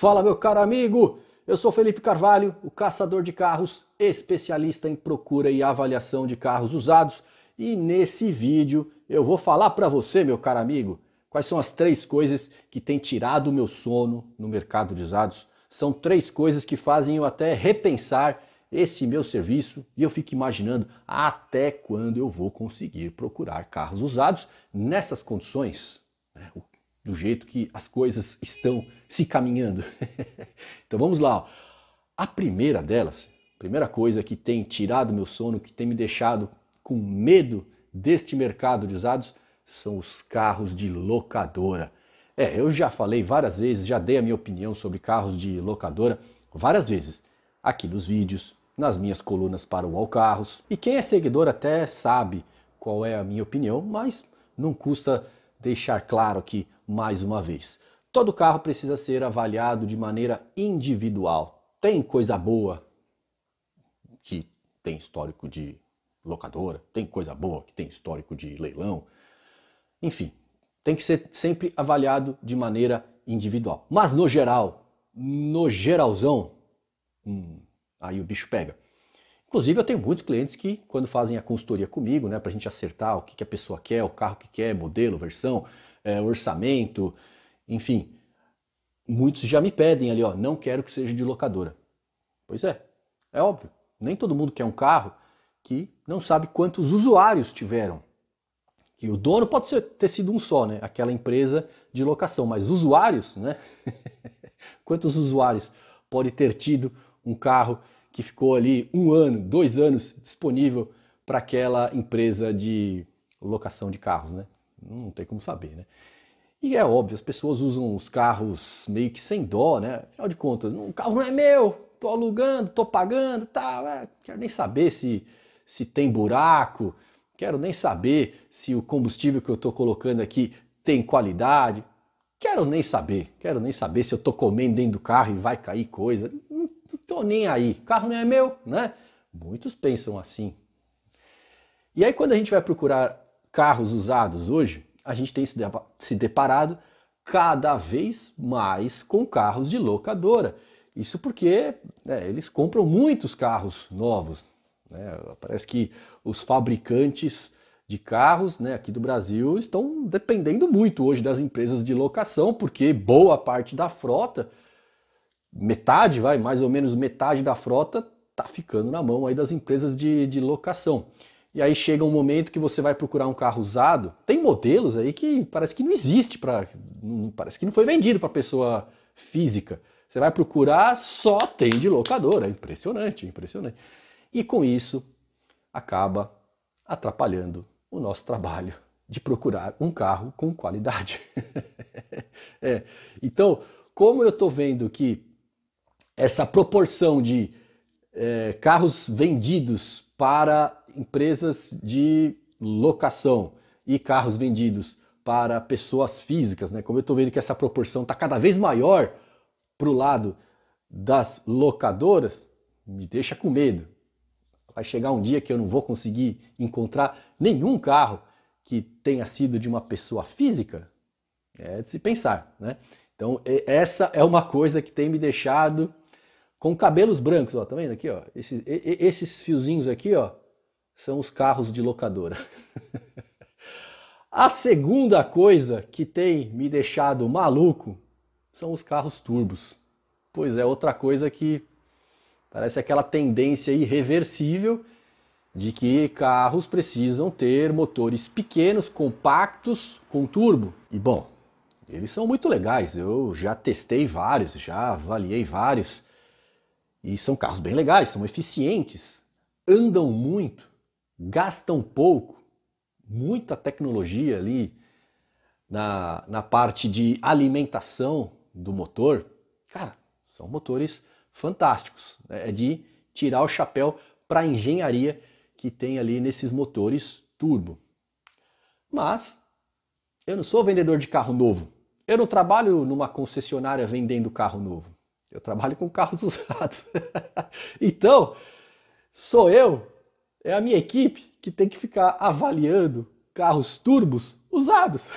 Fala, meu caro amigo! Eu sou Felipe Carvalho, o caçador de carros, especialista em procura e avaliação de carros usados, e nesse vídeo eu vou falar para você, meu caro amigo, quais são as três coisas que têm tirado o meu sono no mercado de usados. São três coisas que fazem eu até repensar esse meu serviço e eu fico imaginando até quando eu vou conseguir procurar carros usados nessas condições. Né? O do jeito que as coisas estão se caminhando. então vamos lá. A primeira delas, a primeira coisa que tem tirado meu sono, que tem me deixado com medo deste mercado de usados, são os carros de locadora. É, eu já falei várias vezes, já dei a minha opinião sobre carros de locadora várias vezes, aqui nos vídeos, nas minhas colunas para o All Carros. E quem é seguidor até sabe qual é a minha opinião, mas não custa deixar claro aqui mais uma vez. Todo carro precisa ser avaliado de maneira individual. Tem coisa boa que tem histórico de locadora, tem coisa boa que tem histórico de leilão. Enfim, tem que ser sempre avaliado de maneira individual. Mas no geral, no geralzão, hum, aí o bicho pega. Inclusive, eu tenho muitos clientes que, quando fazem a consultoria comigo, né, para a gente acertar o que, que a pessoa quer, o carro que quer, modelo, versão, é, orçamento, enfim, muitos já me pedem ali, ó, não quero que seja de locadora. Pois é, é óbvio. Nem todo mundo quer um carro que não sabe quantos usuários tiveram. Que o dono pode ser, ter sido um só, né? Aquela empresa de locação, mas usuários, né? quantos usuários pode ter tido um carro que ficou ali um ano, dois anos disponível para aquela empresa de locação de carros, né? Não tem como saber, né? E é óbvio, as pessoas usam os carros meio que sem dó, né? Afinal de contas, um carro não é meu, tô alugando, tô pagando, tá, é, quero nem saber se, se tem buraco, quero nem saber se o combustível que eu tô colocando aqui tem qualidade, quero nem saber, quero nem saber se eu tô comendo dentro do carro e vai cair coisa, tô nem aí, carro não é meu, né? Muitos pensam assim. E aí, quando a gente vai procurar carros usados hoje, a gente tem se deparado cada vez mais com carros de locadora. Isso porque né, eles compram muitos carros novos. Né? Parece que os fabricantes de carros né, aqui do Brasil estão dependendo muito hoje das empresas de locação, porque boa parte da frota metade, vai, mais ou menos metade da frota está ficando na mão aí das empresas de, de locação. E aí chega um momento que você vai procurar um carro usado. Tem modelos aí que parece que não existe, pra, parece que não foi vendido para pessoa física. Você vai procurar, só tem de locadora. Impressionante, impressionante. E com isso acaba atrapalhando o nosso trabalho de procurar um carro com qualidade. é. Então, como eu estou vendo que essa proporção de é, carros vendidos para empresas de locação e carros vendidos para pessoas físicas, né? Como eu estou vendo que essa proporção está cada vez maior para o lado das locadoras, me deixa com medo. Vai chegar um dia que eu não vou conseguir encontrar nenhum carro que tenha sido de uma pessoa física? É de se pensar, né? Então, essa é uma coisa que tem me deixado com cabelos brancos, ó, tá vendo aqui, ó? esses fiozinhos aqui, ó, são os carros de locadora. a segunda coisa que tem me deixado maluco são os carros turbos. Pois é, outra coisa que parece aquela tendência irreversível de que carros precisam ter motores pequenos, compactos, com turbo. E bom, eles são muito legais, eu já testei vários, já avaliei vários e são carros bem legais, são eficientes, andam muito, gastam pouco, muita tecnologia ali na, na parte de alimentação do motor. Cara, são motores fantásticos. Né? É de tirar o chapéu para a engenharia que tem ali nesses motores turbo. Mas eu não sou vendedor de carro novo. Eu não trabalho numa concessionária vendendo carro novo. Eu trabalho com carros usados. então, sou eu, é a minha equipe que tem que ficar avaliando carros turbos usados.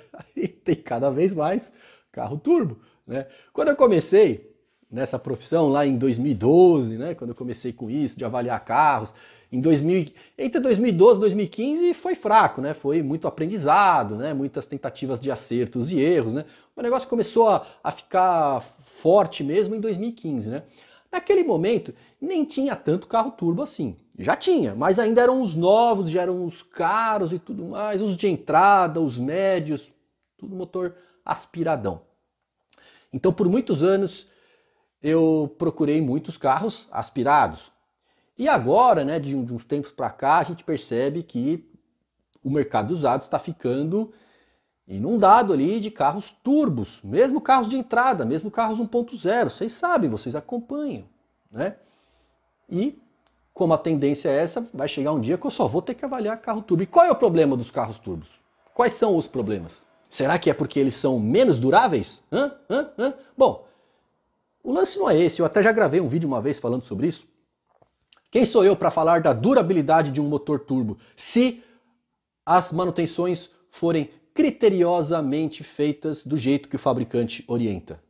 e tem cada vez mais carro turbo. Né? Quando eu comecei nessa profissão lá em 2012, né, quando eu comecei com isso, de avaliar carros, em 2000, entre 2012 e 2015 foi fraco, né? Foi muito aprendizado, né? Muitas tentativas de acertos e erros, né? O negócio começou a, a ficar forte mesmo em 2015, né? Naquele momento nem tinha tanto carro turbo assim. Já tinha, mas ainda eram os novos, já eram os caros e tudo mais, os de entrada, os médios, tudo motor aspiradão. Então, por muitos anos, eu procurei muitos carros aspirados. E agora, né, de, de uns tempos para cá, a gente percebe que o mercado de usados está ficando inundado ali de carros turbos, mesmo carros de entrada, mesmo carros 1.0, vocês sabem, vocês acompanham, né? E como a tendência é essa, vai chegar um dia que eu só vou ter que avaliar carro turbo. E qual é o problema dos carros turbos? Quais são os problemas? Será que é porque eles são menos duráveis? Hã? Hã? Hã? Bom, o lance não é esse, eu até já gravei um vídeo uma vez falando sobre isso. Quem sou eu para falar da durabilidade de um motor turbo se as manutenções forem criteriosamente feitas do jeito que o fabricante orienta?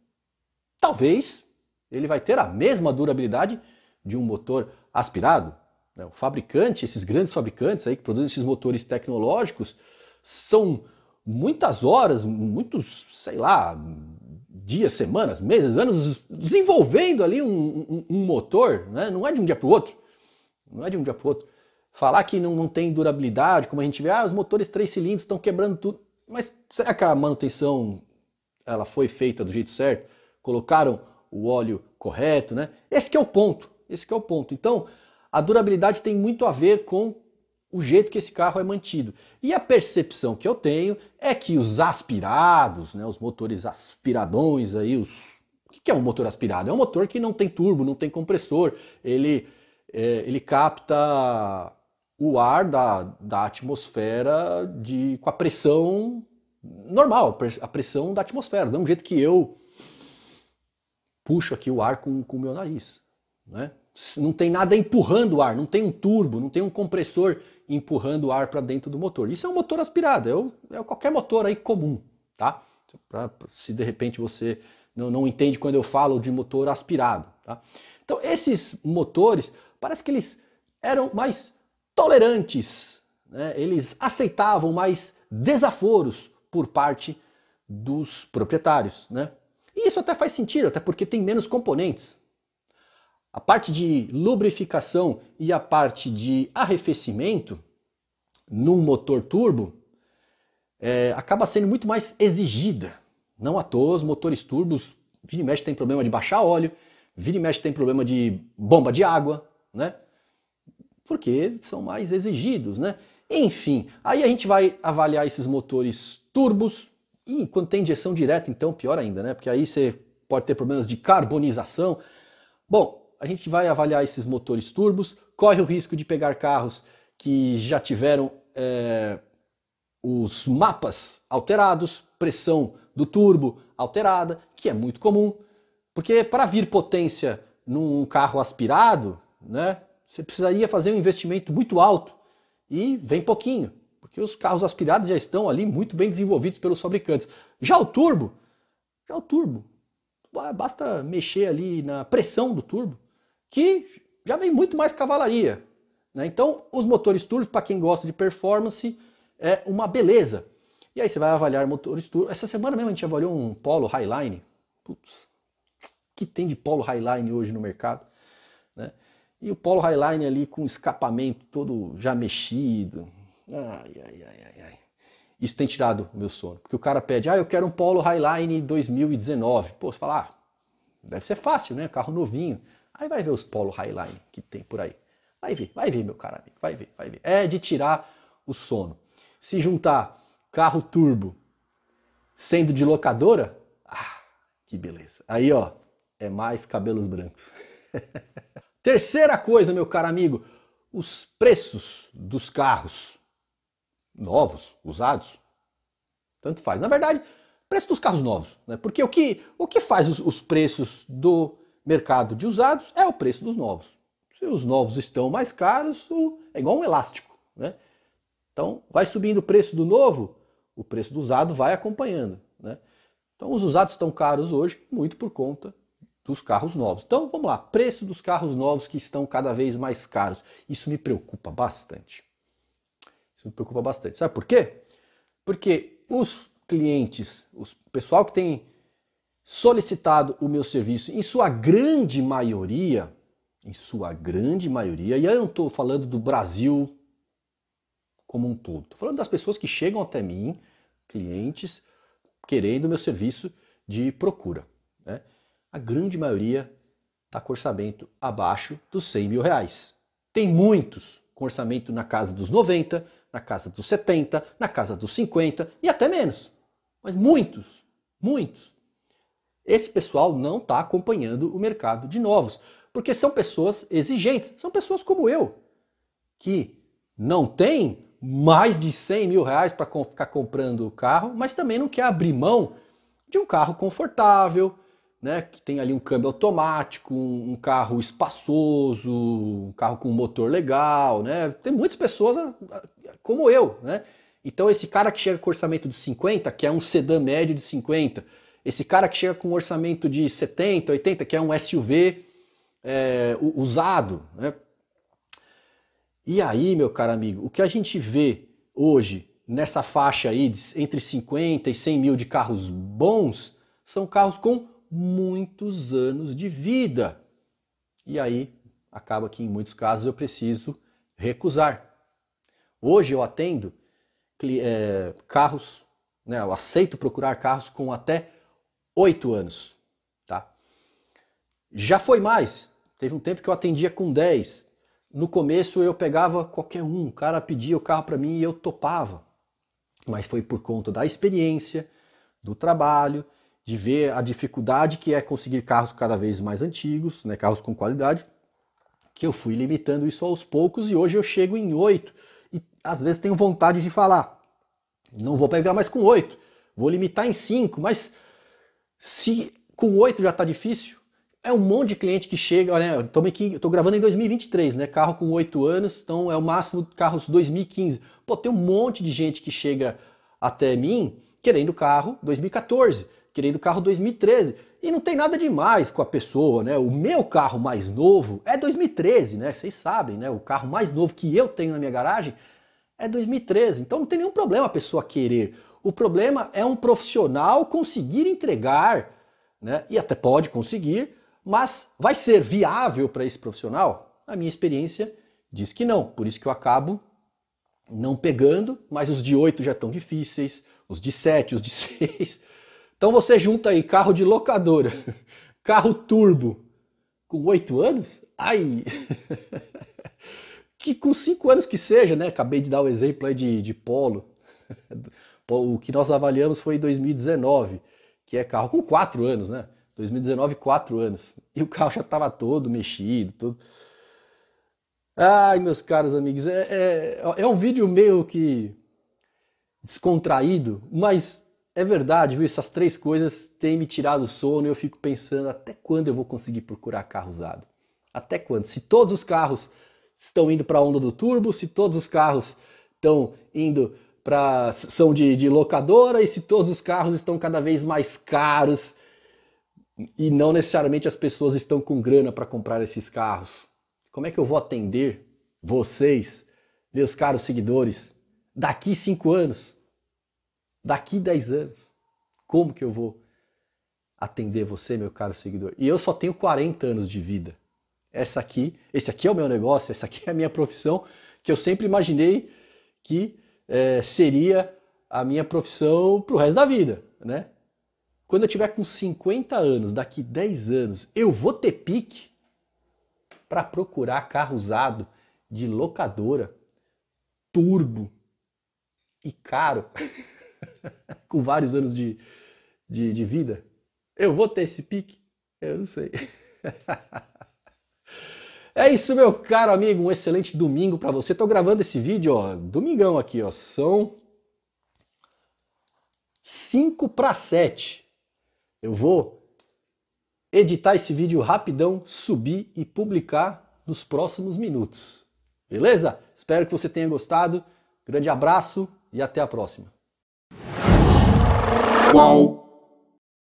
Talvez ele vai ter a mesma durabilidade de um motor aspirado. Né? O fabricante, esses grandes fabricantes aí que produzem esses motores tecnológicos, são muitas horas, muitos, sei lá, dias, semanas, meses, anos desenvolvendo ali um, um, um motor, né? não é de um dia para o outro não é de um dia para outro. Falar que não, não tem durabilidade, como a gente vê, ah, os motores três cilindros estão quebrando tudo. Mas será que a manutenção ela foi feita do jeito certo? Colocaram o óleo correto, né? Esse que é o ponto. Esse que é o ponto. Então, a durabilidade tem muito a ver com o jeito que esse carro é mantido. E a percepção que eu tenho é que os aspirados, né, os motores aspiradões aí, os... o que é um motor aspirado? É um motor que não tem turbo, não tem compressor, ele é, ele capta o ar da, da atmosfera de, com a pressão normal, a pressão da atmosfera, do mesmo jeito que eu puxo aqui o ar com o meu nariz. Né? Não tem nada empurrando o ar, não tem um turbo, não tem um compressor empurrando o ar para dentro do motor. Isso é um motor aspirado, é, o, é qualquer motor aí comum, tá? Pra, se de repente você não, não entende quando eu falo de motor aspirado, tá? Então esses motores parece que eles eram mais tolerantes, né? eles aceitavam mais desaforos por parte dos proprietários. Né? E isso até faz sentido, até porque tem menos componentes. A parte de lubrificação e a parte de arrefecimento num motor turbo é, acaba sendo muito mais exigida. Não à toa, os motores turbos, vira e mexe tem problema de baixar óleo, vira e mexe tem problema de bomba de água, né? Porque são mais exigidos, né? Enfim, aí a gente vai avaliar esses motores turbos e quando tem injeção direta, então pior ainda, né? Porque aí você pode ter problemas de carbonização. Bom, a gente vai avaliar esses motores turbos, corre o risco de pegar carros que já tiveram é, os mapas alterados, pressão do turbo alterada, que é muito comum, porque para vir potência num carro aspirado, né? Você precisaria fazer um investimento muito alto e vem pouquinho, porque os carros aspirados já estão ali muito bem desenvolvidos pelos fabricantes. Já o turbo, já o turbo, basta mexer ali na pressão do turbo, que já vem muito mais cavalaria. Né? Então, os motores turbo, para quem gosta de performance, é uma beleza. E aí você vai avaliar motores turbo. Essa semana mesmo a gente avaliou um Polo Highline. Putz, que tem de Polo Highline hoje no mercado? E o Polo Highline ali com escapamento todo já mexido. Ai, ai, ai, ai, ai. Isso tem tirado o meu sono. Porque o cara pede, ah, eu quero um Polo Highline 2019. Pô, você fala, ah, deve ser fácil, né? Carro novinho. Aí vai ver os Polo Highline que tem por aí. Vai ver, vai ver, meu cara amigo, vai ver, vai ver. É de tirar o sono. Se juntar carro turbo sendo de locadora, ah, que beleza. Aí, ó, é mais cabelos brancos. Terceira coisa, meu caro amigo, os preços dos carros novos, usados. Tanto faz. Na verdade, preço dos carros novos, né? Porque o que, o que faz os, os preços do mercado de usados é o preço dos novos. Se os novos estão mais caros, o, é igual um elástico, né? Então, vai subindo o preço do novo, o preço do usado vai acompanhando, né? Então, os usados estão caros hoje, muito por conta dos carros novos. Então vamos lá, preço dos carros novos que estão cada vez mais caros. Isso me preocupa bastante. Isso me preocupa bastante. Sabe por quê? Porque os clientes, o pessoal que tem solicitado o meu serviço, em sua grande maioria, em sua grande maioria, e aí eu não estou falando do Brasil como um todo, estou falando das pessoas que chegam até mim, clientes, querendo meu serviço de procura. Né? a grande maioria está com orçamento abaixo dos 100 mil reais. Tem muitos com orçamento na casa dos 90, na casa dos 70, na casa dos 50 e até menos. Mas muitos, muitos. Esse pessoal não está acompanhando o mercado de novos, porque são pessoas exigentes, são pessoas como eu, que não tem mais de 100 mil reais para ficar comprando o carro, mas também não quer abrir mão de um carro confortável, né, que tem ali um câmbio automático, um carro espaçoso, um carro com motor legal, né? Tem muitas pessoas ah, ah, como eu, né? Então esse cara que chega com orçamento de 50, que é um sedã médio de 50, esse cara que chega com orçamento de 70, 80, que é um SUV é, usado, né? E aí, meu caro amigo, o que a gente vê hoje nessa faixa aí de, entre 50 e 100 mil de carros bons são carros com muitos anos de vida. E aí acaba que em muitos casos eu preciso recusar. Hoje eu atendo é, carros, né, eu aceito procurar carros com até oito anos. Tá? Já foi mais, teve um tempo que eu atendia com 10. No começo eu pegava qualquer um, o cara pedia o carro para mim e eu topava. Mas foi por conta da experiência, do trabalho de ver a dificuldade que é conseguir carros cada vez mais antigos, né, carros com qualidade, que eu fui limitando isso aos poucos e hoje eu chego em oito. E às vezes tenho vontade de falar, não vou pegar mais com oito, vou limitar em cinco, mas se com oito já está difícil, é um monte de cliente que chega, né? Estou gravando em 2023, né? Carro com oito anos, então é o máximo carros 2015. Pô, tem um monte de gente que chega até mim querendo carro 2014. Querendo carro 2013. E não tem nada demais com a pessoa, né? O meu carro mais novo é 2013, né? Vocês sabem, né? O carro mais novo que eu tenho na minha garagem é 2013. Então não tem nenhum problema a pessoa querer. O problema é um profissional conseguir entregar, né? E até pode conseguir, mas vai ser viável para esse profissional? A minha experiência diz que não. Por isso que eu acabo não pegando, mas os de 8 já estão difíceis, os de 7, os de 6. Então você junta aí carro de locadora, carro turbo, com oito anos? Ai! que com cinco anos que seja, né? Acabei de dar o exemplo aí de, de Polo. O que nós avaliamos foi em 2019, que é carro com quatro anos, né? 2019, quatro anos. E o carro já estava todo mexido, todo. Ai, meus caros amigos, é, é, é um vídeo meio que descontraído, mas é verdade, viu? Essas três coisas têm me tirado o sono e eu fico pensando até quando eu vou conseguir procurar carro usado? Até quando? Se todos os carros estão indo para a onda do turbo, se todos os carros estão indo para são de, de locadora e se todos os carros estão cada vez mais caros e não necessariamente as pessoas estão com grana para comprar esses carros. Como é que eu vou atender vocês, meus caros seguidores, daqui cinco anos? daqui 10 anos? Como que eu vou atender você, meu caro seguidor? E eu só tenho 40 anos de vida. Essa aqui, esse aqui é o meu negócio, essa aqui é a minha profissão, que eu sempre imaginei que é, seria a minha profissão para o resto da vida, né? Quando eu tiver com 50 anos, daqui 10 anos, eu vou ter pique para procurar carro usado de locadora, turbo e caro. com vários anos de, de, de vida. Eu vou ter esse pique? Eu não sei. É isso, meu caro amigo. Um excelente domingo para você. Tô gravando esse vídeo, ó, domingão aqui, ó. São 5 para 7. Eu vou editar esse vídeo rapidão, subir e publicar nos próximos minutos. Beleza? Espero que você tenha gostado. Grande abraço e até a próxima. whoa.